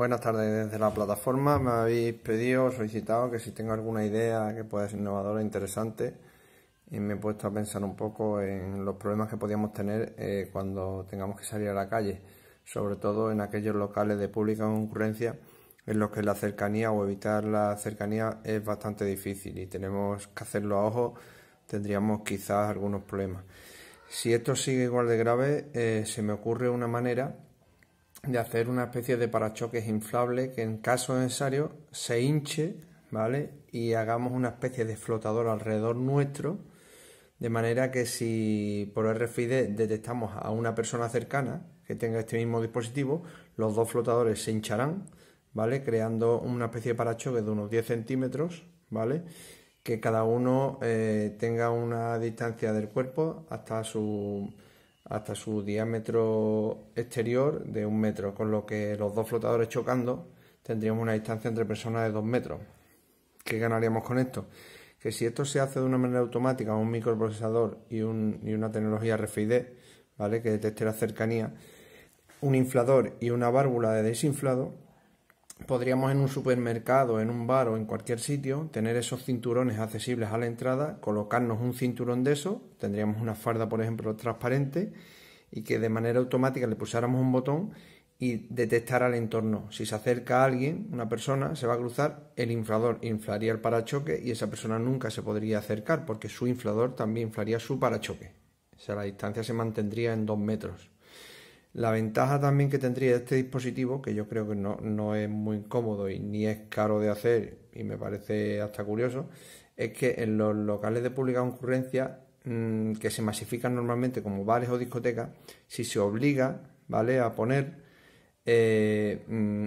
Buenas tardes desde la plataforma. Me habéis pedido, solicitado que si tengo alguna idea que pueda ser innovadora, e interesante, y me he puesto a pensar un poco en los problemas que podíamos tener eh, cuando tengamos que salir a la calle, sobre todo en aquellos locales de pública concurrencia en los que la cercanía o evitar la cercanía es bastante difícil y tenemos que hacerlo a ojo, tendríamos quizás algunos problemas. Si esto sigue igual de grave, eh, se me ocurre una manera de hacer una especie de parachoques inflable que en caso necesario se hinche, ¿vale? Y hagamos una especie de flotador alrededor nuestro, de manera que si por RFID detectamos a una persona cercana que tenga este mismo dispositivo, los dos flotadores se hincharán, ¿vale? Creando una especie de parachoques de unos 10 centímetros, ¿vale? Que cada uno eh, tenga una distancia del cuerpo hasta su hasta su diámetro exterior de un metro, con lo que los dos flotadores chocando tendríamos una distancia entre personas de dos metros. ¿Qué ganaríamos con esto? Que si esto se hace de una manera automática, un microprocesador y, una tecnología RFID, ¿vale? Que detecte la cercanía, un inflador y una válvula de desinflado, podríamos en un supermercado, en un bar o en cualquier sitio tener esos cinturones accesibles a la entrada, colocarnos un cinturón de eso, tendríamos una farda por ejemplo transparente y que de manera automática le pusiéramos un botón y detectara el entorno. Si se acerca alguien, una persona, se va a cruzar el inflador, inflaría el parachoque y esa persona nunca se podría acercar porque su inflador también inflaría su parachoque. O sea, la distancia se mantendría en dos metros. La ventaja también que tendría este dispositivo, que yo creo que no, es muy cómodo y ni es caro de hacer, y me parece hasta curioso, es que en los locales de pública concurrencia mm, que se masifican normalmente como bares o discotecas, si se obliga ¿vale? a poner eh, mm,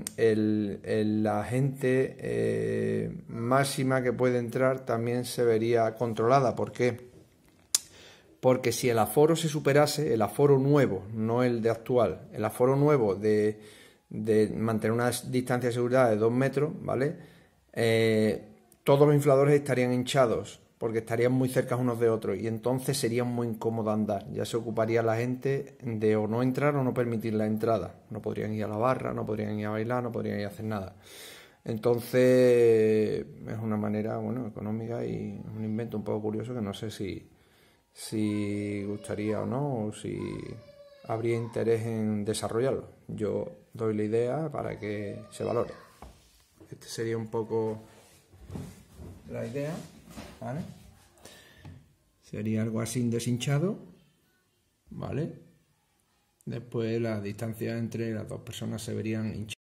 la gente eh, máxima que puede entrar también se vería controlada. ¿Por qué? porque si el aforo se superase, el aforo nuevo, no el de actual, el aforo nuevo de, mantener una distancia de seguridad de dos metros, ¿vale? Eh, todos los infladores estarían hinchados porque estarían muy cerca unos de otros y entonces sería muy incómodo andar. Ya se ocuparía la gente de o no entrar o no permitir la entrada. No podrían ir a la barra, no podrían ir a bailar, no podrían ir a hacer nada. Entonces es una manera, bueno, económica y un invento un poco curioso que no sé si, si gustaría o no, o si habría interés en desarrollarlo. Yo doy la idea para que se valore. Este sería un poco la idea, ¿vale? Sería algo así deshinchado, ¿vale? Después la distancia entre las dos personas se verían hinchadas.